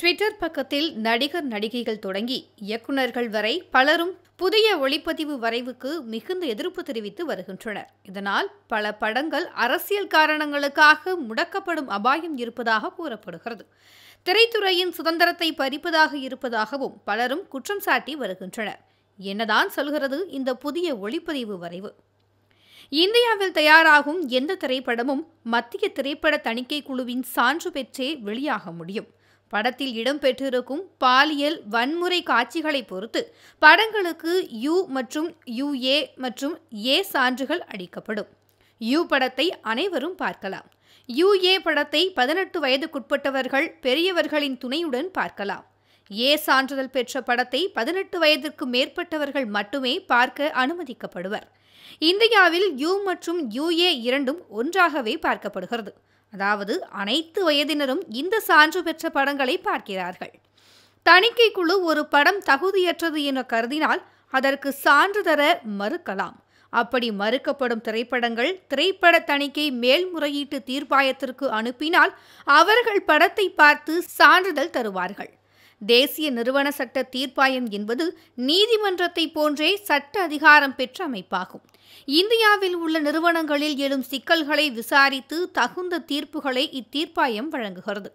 Twitter பக்கத்தில் நடிகர் நடிகைகள் தொடங்கி இயக்குநர்கள் வரை பலரும் புதிய ஒளிப்பதிவு வரைவுக்கு மிகுந்த எதிர்ப்பு தெரிவித்து வருகின்றனர் இதனால் பல படங்கள் அரசியல் காரணங்களுக்காக முடக்கப்படும் அபாயம் இருப்பதாக கூறப்படுகிறது திரைத்துறையின் சுதந்திரத்தை பறிப்பதாக இருப்பதாகவும் பலரும் குற்றம் சாட்டி வருகின்றனர் என்னதான் சொல்கிறது இந்த புதிய ஒளிப்பதிவு வரைவு இந்தியாவில் தயாராகும் எந்த திரைப்படமும் மத்திய திரைப்பட தணிக்கை குழுவின் சான்று பெற்றே வெளியாக முடியும் படத்தில் இடம்பெற்றிருக்கும் பாலியல் வன்முறை காட்சிகளை பொறுத்து படங்களுக்கு யு மற்றும் யுஏ மற்றும் ஏ சான்றுகள் அளிக்கப்படும் யு படத்தை அனைவரும் பார்க்கலாம் யுஏ படத்தை பதினெட்டு வயதுக்குட்பட்டவர்கள் பெரியவர்களின் துணையுடன் பார்க்கலாம் ஏ சான்றிதழ் பெற்ற படத்தை பதினெட்டு வயதிற்கு மேற்பட்டவர்கள் மட்டுமே பார்க்க அனுமதிக்கப்படுவர் இந்தியாவில் யூ மற்றும் யுஏ இரண்டும் ஒன்றாகவே பார்க்கப்படுகிறது அதாவது அனைத்து வயதினரும் இந்த சான்று பெற்ற படங்களை பார்க்கிறார்கள் தணிக்கை குழு ஒரு படம் தகுதியற்றது என கருதினால் அதற்கு சான்று தர மறுக்கலாம் அப்படி மறுக்கப்படும் திரைப்படங்கள் திரைப்பட தணிக்கை மேல்முறையீட்டு தீர்ப்பாயத்திற்கு அனுப்பினால் அவர்கள் படத்தை பார்த்து சான்றிதழ் தருவார்கள் தேசிய நிறுவன சட்ட தீர்ப்பாயம் என்பது நீதிமன்றத்தை போன்றே சட்ட அதிகாரம் பெற்ற அமைப்பாகும் இந்தியாவில் உள்ள நிறுவனங்களில் எழும் சிக்கல்களை விசாரித்து தகுந்த தீர்ப்புகளை இத்தீர்ப்பாயம் வழங்குகிறது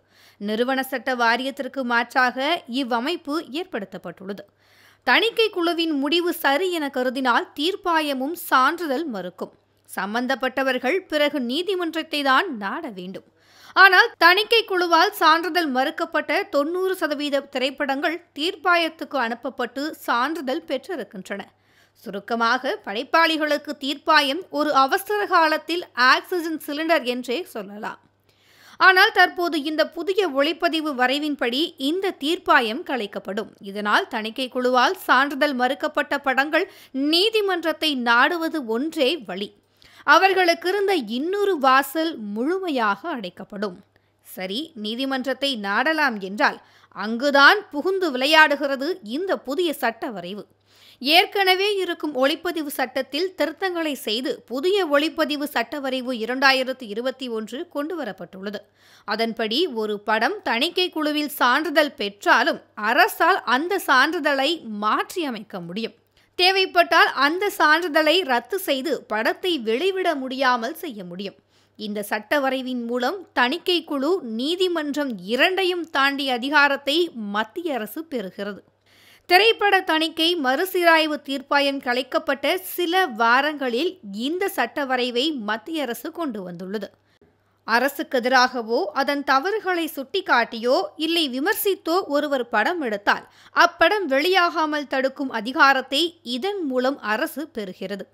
நிறுவன சட்ட வாரியத்திற்கு மாற்றாக இவ்வமைப்பு ஏற்படுத்தப்பட்டுள்ளது தணிக்கை குழுவின் முடிவு சரி என கருதினால் தீர்ப்பாயமும் சான்றிதழ் மறுக்கும் சம்பந்தப்பட்டவர்கள் பிறகு நீதிமன்றத்தை தான் நாட வேண்டும் ஆனால் தணிக்கை குழுவால் சான்றிதழ் மறுக்கப்பட்ட தொன்னூறு சதவீத திரைப்படங்கள் தீர்ப்பாயத்துக்கு அனுப்பப்பட்டு சான்றிதழ் பெற்றிருக்கின்றன சுருக்கமாக படைப்பாளிகளுக்கு தீர்ப்பாயம் ஒரு அவசர காலத்தில் ஆக்சிஜன் சிலிண்டர் என்றே சொல்லலாம் ஆனால் தற்போது இந்த புதிய ஒளிப்பதிவு வரைவின்படி இந்த தீர்ப்பாயம் கலைக்கப்படும் இதனால் தணிக்கை குழுவால் சான்றிதழ் மறுக்கப்பட்ட படங்கள் நீதிமன்றத்தை நாடுவது ஒன்றே வழி அவர்களுக்கு இருந்த இன்னொரு வாசல் முழுமையாக அடைக்கப்படும் சரி நீதிமன்றத்தை நாடலாம் என்றால் அங்குதான் புகுந்து விளையாடுகிறது இந்த புதிய சட்ட வரைவு ஏற்கனவே இருக்கும் ஒளிப்பதிவு சட்டத்தில் திருத்தங்களை செய்து புதிய ஒளிப்பதிவு சட்ட வரைவு இரண்டாயிரத்து இருபத்தி ஒன்று கொண்டுவரப்பட்டுள்ளது அதன்படி ஒரு படம் தணிக்கை குழுவில் சான்றிதழ் பெற்றாலும் அரசால் அந்த சான்றிதழை மாற்றியமைக்க முடியும் தேவைப்பட்டால் அந்த சான்றிதழை ரத்து செய்து படத்தை வெளிவிட முடியாமல் செய்ய முடியும் இந்த சட்ட வரைவின் மூலம் தணிக்கை குழு நீதிமன்றம் இரண்டையும் தாண்டிய அதிகாரத்தை மத்திய அரசு பெறுகிறது திரைப்பட தணிக்கை மறுசீராய்வு தீர்ப்பாயம் கலைக்கப்பட்ட சில வாரங்களில் இந்த சட்ட வரைவை மத்திய அரசு கொண்டு வந்துள்ளது அரசுக்கு எதிராகவோ அதன் தவறுகளை சுட்டிக்காட்டியோ இல்லை விமர்சித்தோ ஒருவர் படம் எடுத்தால் அப்படம் வெளியாகாமல் தடுக்கும் அதிகாரத்தை இதன் மூலம் அரசு பெறுகிறது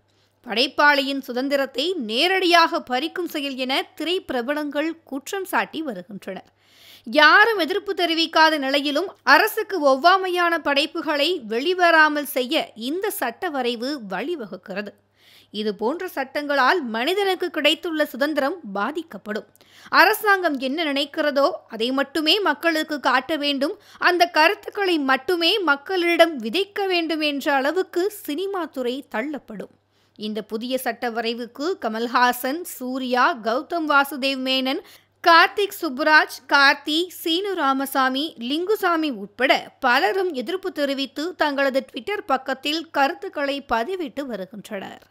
படைப்பாளியின் சுதந்திரத்தை நேரடியாக பறிக்கும் செயல் என திரைப்பிரபலங்கள் குற்றம் சாட்டி வருகின்றனர் யாரும் எதிர்ப்பு தெரிவிக்காத நிலையிலும் அரசுக்கு ஒவ்வாமையான படைப்புகளை வெளிவராமல் செய்ய இந்த சட்ட வரைவு வழிவகுக்கிறது இது போன்ற சட்டங்களால் மனிதனுக்கு கிடைத்துள்ள சுதந்திரம் பாதிக்கப்படும் அரசாங்கம் என்ன நினைக்கிறதோ அதை மட்டுமே மக்களுக்கு காட்ட வேண்டும் அந்த கருத்துக்களை மட்டுமே மக்களிடம் விதைக்க வேண்டும் என்ற அளவுக்கு சினிமா துறை தள்ளப்படும் இந்த புதிய சட்ட வரைவுக்கு கமல்ஹாசன் சூர்யா கௌதம் வாசுதேவ் மேனன் கார்த்திக் சுப்புராஜ் கார்த்தி சீனு ராமசாமி லிங்குசாமி உட்பட பலரும் எதிர்ப்பு தெரிவித்து தங்களது ட்விட்டர் பக்கத்தில் கருத்துக்களை பதிவிட்டு வருகின்றனர்